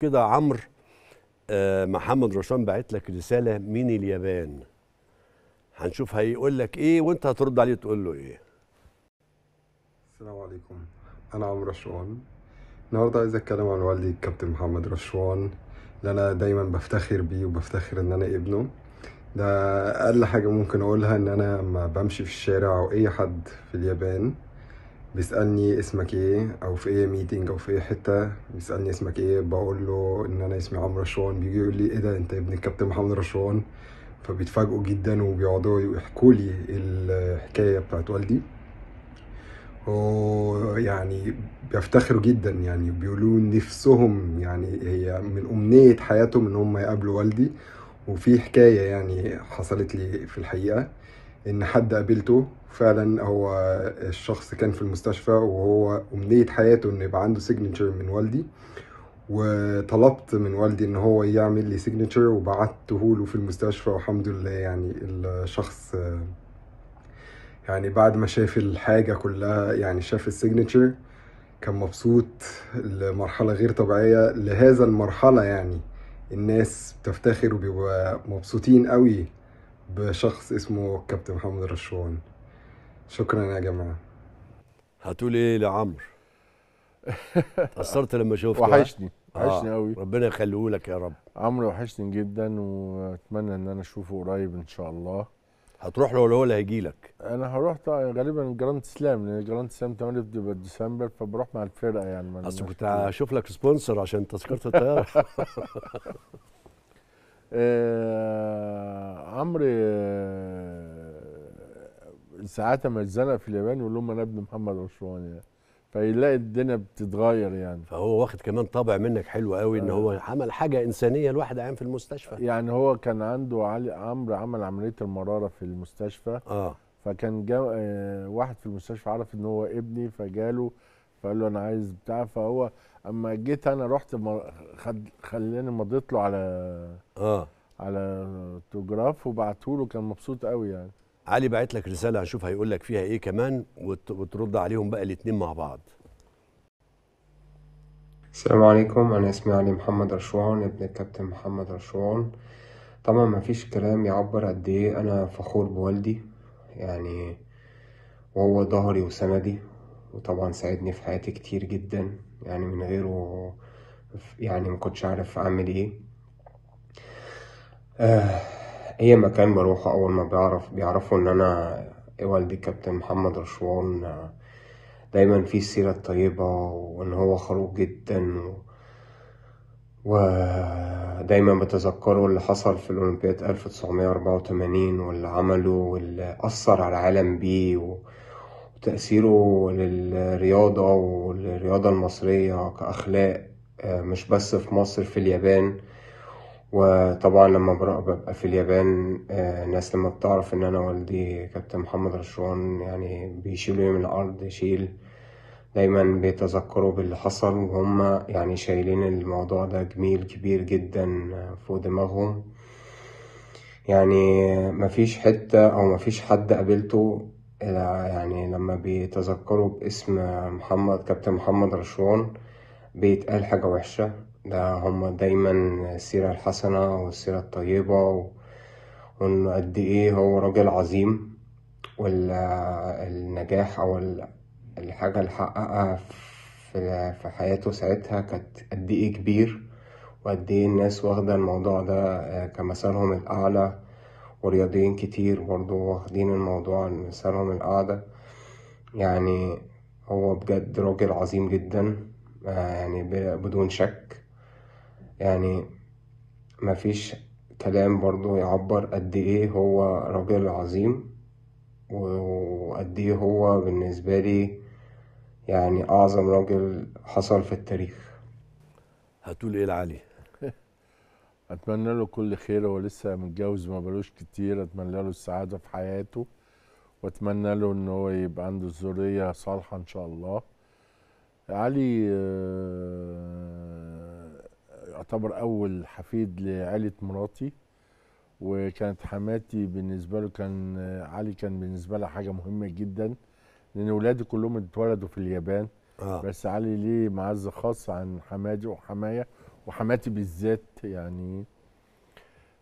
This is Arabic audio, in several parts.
كده عمرو آه محمد رشان بعت لك رساله من اليابان هنشوف هيقول لك ايه وانت هترد عليه تقول له ايه السلام عليكم انا عمرو رشوان النهارده عايز اتكلم عن والدي الكابتن محمد رشوان اللي انا دايما بفتخر بيه وبفتخر ان انا ابنه ده اقل حاجه ممكن اقولها ان انا لما بمشي في الشارع او اي حد في اليابان بيسألني اسمك ايه او في اي ميتنج او في اي حتة بيسألني اسمك ايه بقول له ان انا اسمي عمرو رشوان بيجي يقول لي ايه ده انت ابن الكابتن محمد رشوان فبيتفاجئوا جدا وبيقعدوا يحكوا لي الحكاية بتاعت والدي ويعني بيفتخروا جدا يعني بيقولوا نفسهم يعني هي من أمنية حياتهم إن هم يقابلوا والدي وفي حكاية يعني حصلت لي في الحقيقة ان حد قابلته فعلا هو الشخص كان في المستشفى وهو امنيه حياته ان يبقى عنده سيجنتشر من والدي وطلبت من والدي ان هو يعمل لي سيجنتشر وبعته له في المستشفى والحمد لله يعني الشخص يعني بعد ما شاف الحاجه كلها يعني شاف السيجنتشر كان مبسوط لمرحله غير طبيعيه لهذا المرحله يعني الناس بتفتخر وبيبقى مبسوطين قوي بشخص اسمه كابتن محمد رشوان شكرا يا جماعه هتقول ايه لعمرو تأثرت لما شفته وحشني وحشني آه. قوي ربنا يخليه لك يا رب عمرو وحشني جدا واتمنى ان انا اشوفه قريب ان شاء الله هتروح له ولا هو اللي هيجي لك؟ انا هروح غالبا جراند سلام لان جراند سلام 8 في ديسمبر فبروح مع الفرقه يعني اصل كنت هشوف لك سبونسر عشان تذكره الطياره آه، عمرو آه، ساعات ما يتزنق في اليابان يقول لهم انا ابن محمد اسواني يعني. فيلاقي الدنيا بتتغير يعني فهو واخد كمان طابع منك حلو قوي ان هو آه. عمل حاجه انسانيه لواحد عام في المستشفى يعني هو كان عنده علي عمرو عمل عمليه المراره في المستشفى اه فكان جا واحد في المستشفى عرف ان هو ابني فجاله فقال له انا عايز بتاع فهو اما جيت انا رحت خد خلاني مضيت له على اه على توجراف وبعته له كان مبسوط قوي يعني علي بعت لك رساله هشوف هيقول لك فيها ايه كمان وترد عليهم بقى الاثنين مع بعض السلام عليكم انا اسمي علي محمد رشوان ابن الكابتن محمد رشوان طبعا مفيش كلام يعبر قد ايه انا فخور بوالدي يعني وهو ظهري وسندي وطبعا ساعدني في حياتي كتير جدا يعني من غيره يعني مكنتش عارف اعمل ايه آه اي مكان بروحه اول ما بيعرف بيعرفوا ان انا والدي كابتن محمد رشوان دايما في السيرة الطيبة وان هو خروج جدا و... ودايما بتذكره اللي حصل في الأولمبياد 1984 واللي عمله واللي أثر على العالم بيه و... تأثيره للرياضة والرياضة المصرية كأخلاق آه، مش بس في مصر في اليابان وطبعا لما ببقى في اليابان الناس آه، لما بتعرف ان انا والدي كابتن محمد رشوان يعني بيشيلوا من الارض يشيل دايما بيتذكروا باللي حصل وهم يعني شايلين الموضوع ده جميل كبير جدا آه، فوق دماغهم يعني مفيش حتة او مفيش حد قابلته يعني لما بيتذكروا باسم محمد كابتن محمد رشوان بيتقال حاجة وحشة ده هما دايما السيرة الحسنة والسيرة الطيبة وإن قد إيه هو راجل عظيم والنجاح أو الحاجة اللي حققها في... في حياته ساعتها كانت قد إيه كبير وقد إيه الناس واخدة الموضوع ده كمثلهم الأعلى ورياضيين كتير برضو واخدين الموضوع لمثالهم القعدة يعني هو بجد راجل عظيم جدا آه، يعني بدون شك يعني مفيش كلام برضو يعبر قد ايه هو راجل عظيم وقد ايه هو بالنسبة لي يعني أعظم راجل حصل في التاريخ هتقول ايه لعلي اتمنى له كل خير هو لسه متجوز ما بلوش كتير اتمنى له السعاده في حياته واتمنى له ان هو يبقى عنده ذريه صالحه ان شاء الله علي آه، يعتبر اول حفيد لعيله مراتي وكانت حماتي بالنسبه له كان آه، علي كان بالنسبه لها حاجه مهمه جدا لان ولادي كلهم اتولدوا في اليابان آه. بس علي ليه معزه خاصه عن حمادي وحمايه وحماتي بالذات يعني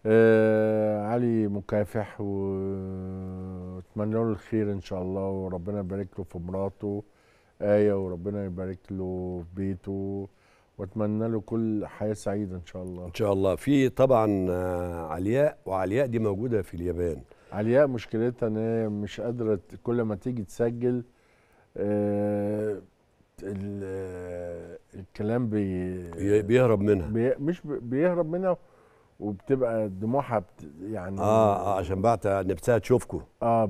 آه علي مكافح واتمنى له الخير ان شاء الله وربنا يبارك له في مراته آية وربنا يبارك له في بيته واتمنى له كل حياة سعيدة ان شاء الله ان شاء الله في طبعا آه، علياء وعلياء دي موجودة في اليابان علياء مشكلتها ان هي مش قادرة كل ما تيجي تسجل آه الكلام بي بيهرب منها بي مش بيهرب منها وبتبقى دموعها بت يعني اه, آه، عشان بعت نفسها تشوفكم اه